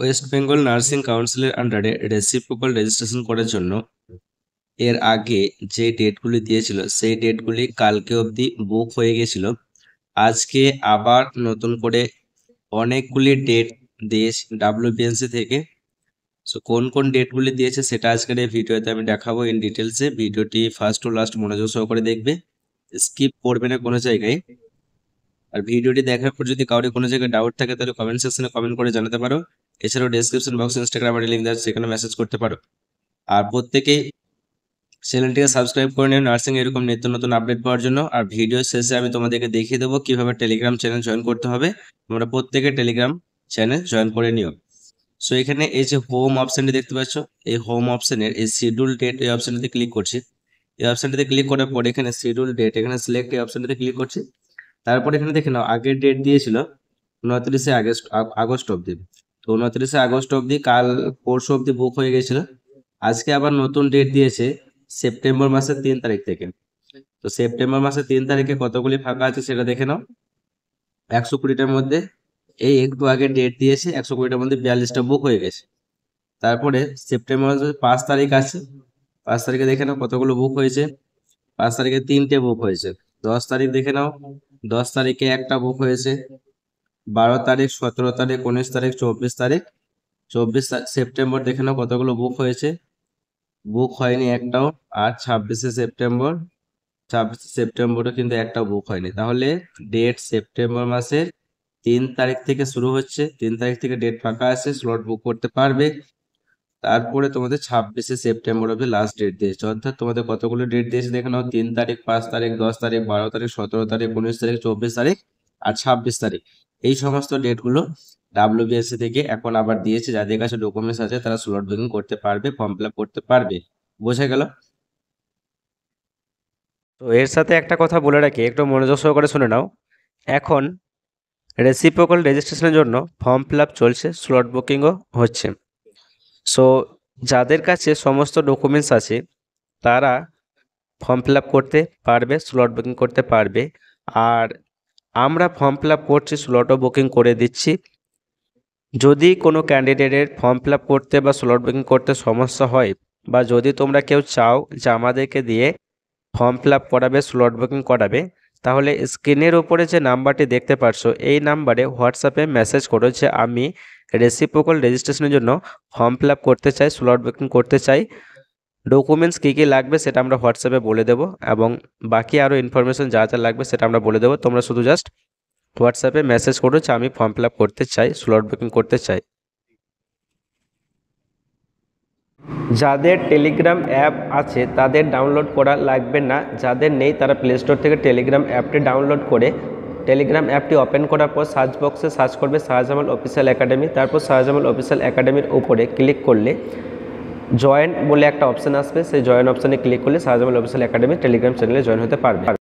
West Bengal nursing কাউন্সিলের আন্ডারে reciprocal registration করার জন্য এর আগে যে ডেটগুলি দিয়েছিল সেই ডেটগুলি কালকে অবধি বুক হয়ে গেছিল আজকে আবার নতুন করে অনেকগুলি ডেট দিয়েছে ডাব্লিউবিএনসি থেকে সো কোন কোন ডেটগুলি দিয়েছে সেটা আজকের এই ভিডিওতে আমি দেখাবো ইন ডিটেলসে ভিডিওটি ফার্স্ট টু লাস্ট মনোযোগ সহকারে দেখবে স্কিপ করবে না কোনো জায়গায় আর ভিডিওটি দেখার পর যদি কারোর কোনো জায়গায় ডাউট থাকে তাহলে কমেন্ট সেকশনে কমেন্ট করে জানাতে পারো এছাড়াও description box Instagram ID link দেওয়া সেখানে মেসেজ করতে পারো আর প্রত্যেকেই চ্যানেলটিকে সাবস্ক্রাইব করে নিন নার্সিং এরকম নিত্য নতুন আপডেট পাওয়ার জন্য আর ভিডিও শেষে আমি তোমাদেরকে দেখিয়ে দেবো কীভাবে টেলিগ্রাম চ্যানেল জয়েন করতে হবে তোমরা প্রত্যেকে টেলিগ্রাম চ্যানেল জয়েন করে নিও সো এখানে এই যে হোম অপশানটি দেখতে পাচ্ছ এই হোম অপশানের এই শিডিউল ডেট এই অপশানটিতে ক্লিক করছি এই অপশানটিতে ক্লিক করার পর এখানে শিডিউল ডেট এখানে সিলেক্ট এই অপশানটিতে ক্লিক করছি তারপর এখানে দেখে নাও আগের ডেট দিয়েছিল উনত্রিশে আগস্ট আগস্ট অবধি তো উনত্রিশে আগস্ট অবধি কাল পরশু অবধি বুক হয়ে গেছিল আজকে আবার নতুন ডেট দিয়েছে সেপ্টেম্বর মাসের তিন তারিখ থেকে তো সেপ্টেম্বর মাসের তিন তারিখে কতগুলি ফাঁকা আছে সেটা দেখে নাও একশো কুড়িটার মধ্যে এই একটু আগে ডেট দিয়েছে একশো কুড়িটার মধ্যে বিয়াল্লিশটা বুক হয়ে গেছে তারপরে সেপ্টেম্বর মাসের পাঁচ তারিখ আছে পাঁচ তারিখে দেখে নাও কতগুলো বুক হয়েছে পাঁচ তারিখে তিনটে বুক হয়েছে দশ তারিখ দেখে নাও দশ তারিখে একটা বুক হয়েছে বারো তারিখ সতেরো তারিখ উনিশ তারিখ চব্বিশ তারিখ চব্বিশ সেপ্টেম্বর দেখে নাও কতগুলো বুক হয়েছে বুক হয়নি একটাও আর ছাব্বিশে সেপ্টেম্বর ছাব্বিশে সেপ্টেম্বরও কিন্তু একটাও বুক হয়নি তাহলে ডেট সেপ্টেম্বর মাসের তিন তারিখ থেকে শুরু হচ্ছে তিন তারিখ থেকে ডেট ফাঁকা আছে স্লট বুক করতে পারবে তারপরে তোমাদের ছাব্বিশে সেপ্টেম্বর অব্দি লাস্ট ডেট দিয়েছে অর্থাৎ তোমাদের কতগুলো ডেট দিয়েছে দেখে নাও তিন তারিখ পাঁচ তারিখ দশ তারিখ বারো তারিখ সতেরো তারিখ উনিশ তারিখ চব্বিশ তারিখ আর ছাব্বিশ তারিখ এই সমস্ত ডেটগুলো ডাব্লিউবিএসসি থেকে এখন আবার দিয়েছে যাদের কাছে ডকুমেন্টস আছে তারা স্লট বুকিং করতে পারবে ফর্ম ফিল করতে পারবে বোঝা গেল তো এর সাথে একটা কথা বলে রাখি একটু মনোযোগ সহকারে শুনে নাও এখন রেসিপ্রোকাল রেজিস্ট্রেশনের জন্য ফর্ম ফিল চলছে স্লট বুকিংও হচ্ছে সো যাদের কাছে সমস্ত ডকুমেন্টস আছে তারা ফর্ম ফিল করতে পারবে স্লট বুকিং করতে পারবে আর আমরা ফর্ম ফিল আপ করছি স্লটও বুকিং করে দিচ্ছি যদি কোনো ক্যান্ডিডেটের ফর্ম ফিল আপ করতে বা স্লট বুকিং করতে সমস্যা হয় বা যদি তোমরা কেউ চাও যে আমাদেরকে দিয়ে ফর্ম ফিল আপ করাবে স্লট বুকিং করাবে তাহলে স্ক্রিনের ওপরে যে নাম্বারটি দেখতে পারছো এই নাম্বারে হোয়াটসঅ্যাপে মেসেজ করো যে আমি রেসিপোকল রেজিস্ট্রেশনের জন্য ফর্ম ফিল আপ করতে চাই স্লট বুকিং করতে চাই ডকুমেন্টস কী কী লাগবে সেটা আমরা হোয়াটসঅ্যাপে বলে দেবো এবং বাকি আরও ইনফরমেশন যা যা লাগবে সেটা আমরা বলে দেবো তোমরা শুধু জাস্ট হোয়াটসঅ্যাপে মেসেজ করো যে আমি ফর্ম ফিল করতে চাই স্লট বুকিং করতে চাই যাদের টেলিগ্রাম অ্যাপ আছে তাদের ডাউনলোড করা লাগবে না যাদের নেই তারা প্লে স্টোর থেকে টেলিগ্রাম অ্যাপটি ডাউনলোড করে টেলিগ্রাম অ্যাপটি ওপেন করার পর সার্চ বক্সে সার্চ করবে শাহজামাল অফিসিয়াল একাডেমি তারপর শাহজামাল অফিসিয়াল একাডেমির ওপরে ক্লিক করলে জয়েন বলে একটা অপশান আসবে সেই জয়েন অপশানে ক্লিক করলে সাজামাল অফিসিয়াল একাডেমি টেলিগ্রাম চ্যানেলে জয়েন হতে পারবে